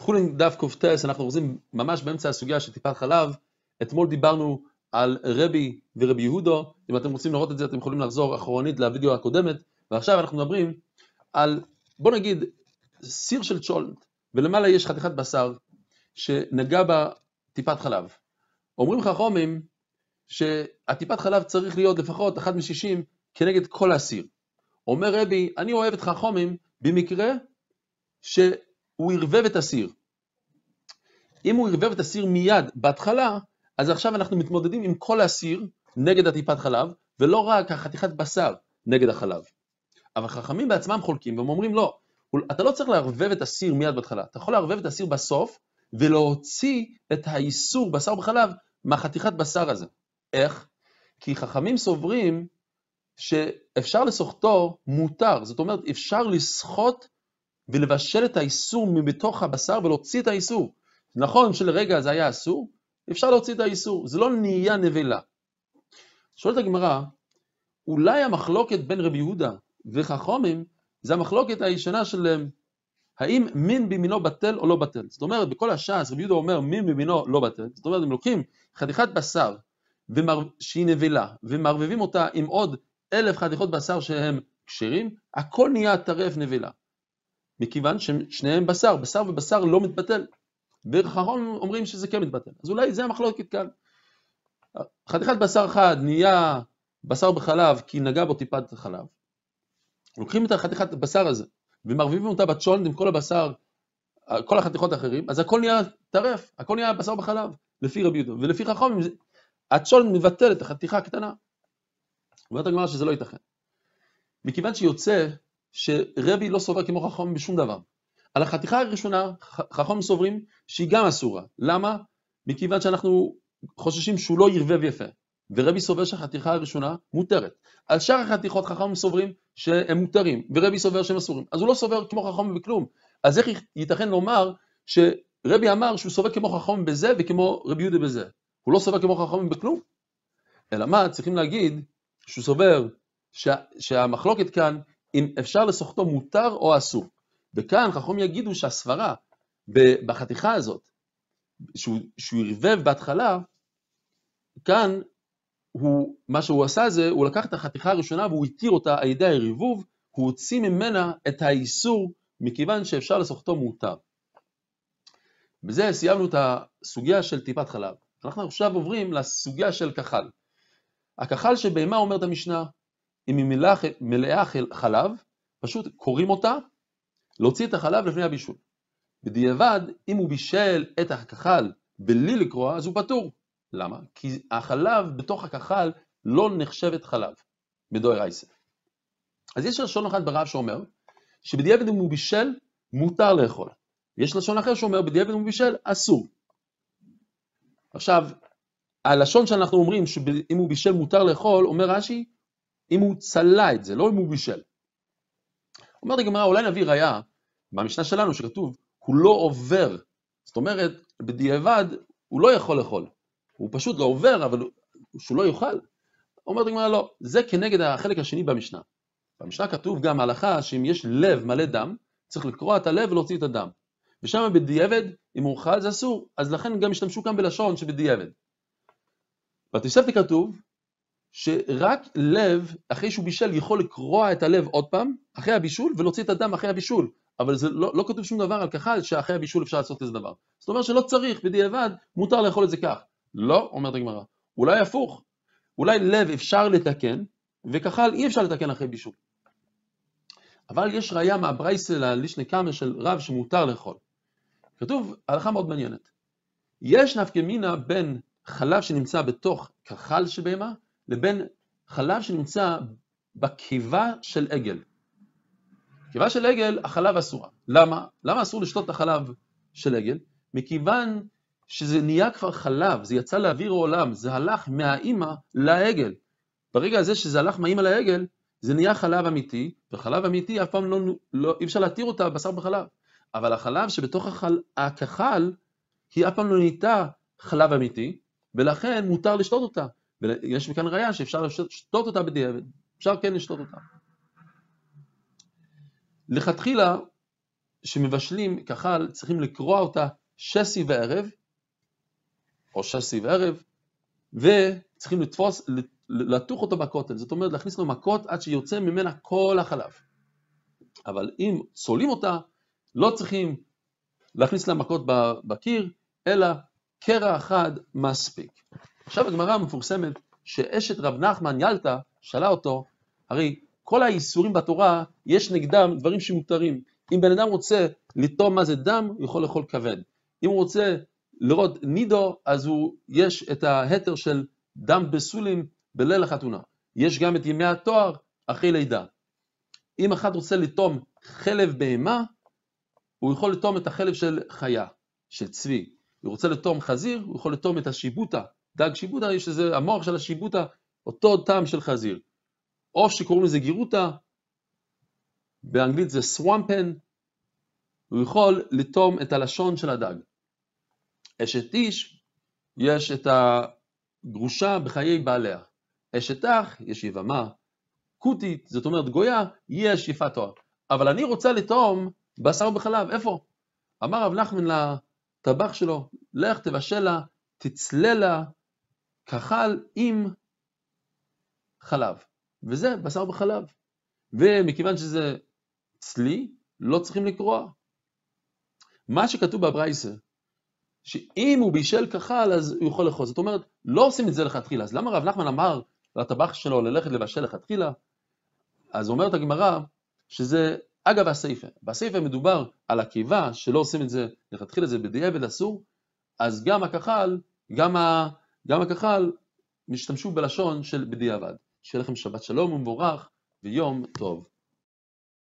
חולין דף קט, אנחנו אוחזים ממש באמצע הסוגיה של טיפת חלב. אתמול דיברנו על רבי ורבי יהודו, אם אתם רוצים לראות את זה אתם יכולים לחזור אחורנית לוידאו הקודמת, ועכשיו אנחנו מדברים על, בוא נגיד, סיר של צ'ולנט, ולמעלה יש חתיכת בשר שנגע בה טיפת חלב. אומרים חכומים שהטיפת חלב צריך להיות לפחות אחת משישים כנגד כל הסיר. אומר רבי, אני אוהב את חכומים במקרה ש... הוא ערבב את הסיר. אם הוא ערבב את הסיר מיד בהתחלה, אז עכשיו אנחנו מתמודדים עם כל הסיר נגד הטיפת חלב, ולא רק החתיכת בשר נגד החלב. אבל חכמים בעצמם חולקים, והם אומרים לא, אתה לא צריך לערבב את הסיר מיד בהתחלה, אתה יכול לערבב את הסיר בסוף, ולהוציא את האיסור בשר בחלב מהחתיכת בשר הזה. איך? כי חכמים סוברים שאפשר לסוחטו מותר, זאת אומרת אפשר לסחוט ולבשל את האיסור מתוך הבשר ולהוציא את האיסור. נכון שלרגע זה היה אסור, אפשר להוציא את האיסור, זה לא נהיה נבלה. שואלת הגמרא, אולי המחלוקת בין רבי יהודה וחכומים זה המחלוקת הישנה של האם מין במינו בטל או לא בטל. זאת אומרת, בכל הש"ס רבי יהודה אומר מין במינו לא בטל. זאת אומרת, אם לוקחים חתיכת בשר ומר... שהיא נבלה ומערבבים אותה עם עוד אלף חתיכות בשר שהם כשרים, הכל נהיה טרף נבלה. מכיוון ששניהם בשר, בשר ובשר לא מתבטל. דרך החום אומרים שזה כן מתבטל, אז אולי זה המחלוקת כאן. חתיכת בשר אחד נהיה בשר בחלב כי נגע בו טיפת חלב. לוקחים את החתיכת בשר הזה ומרביבים אותה בצ'ולנד עם כל הבשר, כל החתיכות האחרים, אז הכל נהיה טרף, הכל נהיה בשר בחלב, לפי רבי יהודה. ולפי חכם, הצ'ולנד מבטל את החתיכה הקטנה. אומרת הגמרא שזה לא ייתכן. מכיוון שיוצא שרבי לא סובר כמו חכם בשום דבר. על החתיכה הראשונה חכם סוברים שהיא גם אסורה. למה? מכיוון שאנחנו חוששים שהוא לא ירבה יפה. ורבי סובר שהחתיכה הראשונה מותרת. על שאר החתיכות חכמים סוברים שהם מותרים, ורבי סובר שהם אסורים. אז הוא לא סובר כמו חכם בכלום. אז איך ייתכן לומר שרבי אמר שהוא סובר כמו חכם בזה וכמו רבי יהודה בזה? הוא לא סובר כמו חכם בכלום. אלא מה, צריכים להגיד שהוא סובר שה, שהמחלוקת כאן אם אפשר לסוחטו מותר או אסור. וכאן חכום יגידו שהסברה בחתיכה הזאת, שהוא, שהוא ערבב בהתחלה, כאן הוא, מה שהוא עשה זה, הוא לקח את החתיכה הראשונה והוא התיר אותה על ידי הערבוב, הוא הוציא ממנה את האיסור, מכיוון שאפשר לסוחטו מותר. בזה סיימנו את הסוגיה של טיפת חלב. אנחנו עכשיו עוברים לסוגיה של כחל. הכחל שבהמה אומרת המשנה, אם היא מלאה, מלאה חלב, פשוט קוראים אותה, להוציא את החלב לפני הבישול. בדיעבד, אם הוא בישל את הכחל בלי לקרוע, אז הוא פטור. למה? כי החלב בתוך הכחל לא נחשבת חלב, בדוי רייסה. אז יש לשון אחת ברב שאומר, שבדיעבד אם הוא בישל, מותר לאכול. יש לשון אחר שאומר, בדיעבד אם הוא בישל, אסור. עכשיו, הלשון שאנחנו אומרים, שאם הוא בישל מותר לאכול, אומר רש"י, אם הוא צלה את זה, לא אם הוא בישל. אומרת הגמרא, אולי נביא ראייה במשנה שלנו שכתוב, הוא לא עובר. זאת אומרת, בדיעבד הוא לא יכול לאכול. הוא פשוט לא עובר, אבל שהוא לא יאכל. אומרת הגמרא, לא, זה כנגד החלק השני במשנה. במשנה כתוב גם הלכה שאם יש לב מלא דם, צריך לקרוע את הלב ולהוציא את הדם. ושם בדיעבד, אם הוא אוכל זה אסור, אז לכן גם השתמשו כאן בלשון שבדיעבד. בתוספתא כתוב, שרק לב, אחרי שהוא בישל, יכול לקרוע את הלב עוד פעם, אחרי הבישול, ולהוציא את הדם אחרי הבישול. אבל זה לא, לא כתוב שום דבר על כחל שאחרי הבישול אפשר לעשות איזה דבר. זאת אומרת שלא צריך, בדיעבד, מותר לאכול את זה כך. לא, אומרת הגמרא. אולי הפוך. אולי לב אפשר לתקן, וכחל אי אפשר לתקן אחרי בישול. אבל יש ראייה מהברייסל הלישנה קאמה של רב שמותר לאכול. כתוב הלכה מאוד מעניינת. יש נפקא מינה בין חלב שנמצא בתוך כחל של בהמה, לבין חלב שנמצא בקיבה של עגל. קיבה של עגל, החלב אסורה. למה? למה אסור לשתות את החלב של עגל? מכיוון שזה נהיה כבר חלב, זה יצא לאוויר העולם, זה הלך מהאימא לעגל. ברגע הזה שזה הלך מהאימא לעגל, זה נהיה חלב אמיתי, וחלב אמיתי אף פעם לא, לא אי אפשר להתיר אותה בשר בחלב. אבל החלב שבתוך החל, הכחל, היא אף פעם לא נהייתה חלב אמיתי, ולכן מותר לשתות אותה. ויש מכאן ראייה שאפשר לשתות אותה בדיעבד, אפשר כן לשתות אותה. לכתחילה, כשמבשלים כחל, צריכים לקרוע אותה שסי וערב, או שסי וערב, וצריכים לתפוס, לתוך אותו בכותל, זאת אומרת להכניס לו מכות עד שיוצא ממנה כל החלב. אבל אם צולעים אותה, לא צריכים להכניס לה מכות בקיר, אלא קרע אחד מספיק. עכשיו הגמרא המפורסמת שאשת רב נחמן ילתא שאלה אותו, הרי כל האיסורים בתורה יש נגדם דברים שמותרים. אם בן אדם רוצה לטום מה זה דם, הוא יכול לאכול כבד. אם הוא רוצה לראות נידו, אז הוא, יש את ההתר של דם בסולים בליל החתונה. יש גם את ימי התואר אחרי לידה. אם אחד רוצה לטום חלב בהמה, הוא יכול לטום את החלב של חיה, של צבי. הוא רוצה לטום חזיר, הוא יכול לטום את השיבוטה, דג שיבוטה, יש איזה, המוח של השיבוטה, אותו טעם של חזיר. או שקוראים לזה גירוטה, באנגלית זה סוואמפן, הוא יכול לטום את הלשון של הדג. אשת איש, יש את הגרושה בחיי בעליה. אשת אח, יש יבמה. כותית, זאת אומרת גויה, יש יפה תואר. אבל אני רוצה לטום בשר ובחלב, איפה? אמר רב נחמן לטבח שלו, לך תבשל לה, תצלה לה כחל עם חלב, וזה בשר בחלב. ומכיוון שזה צלי, לא צריכים לקרוע. מה שכתוב בברייסה, שאם הוא בישל כחל אז הוא יכול לאכול. זאת אומרת, לא עושים את זה לכתחילה. אז למה רב נחמן אמר לטבח שלו ללכת לבשל לכתחילה? אז אומרת הגמרא שזה, אגב, הסייפה. בסייפה מדובר על הקיבה, שלא עושים את זה לכתחילה, זה בדיעבד אסור, אז גם הכחל, גם גם הכחל משתמשו בלשון של בדיעבד. שיהיה לכם שבת שלום ומבורך ויום טוב.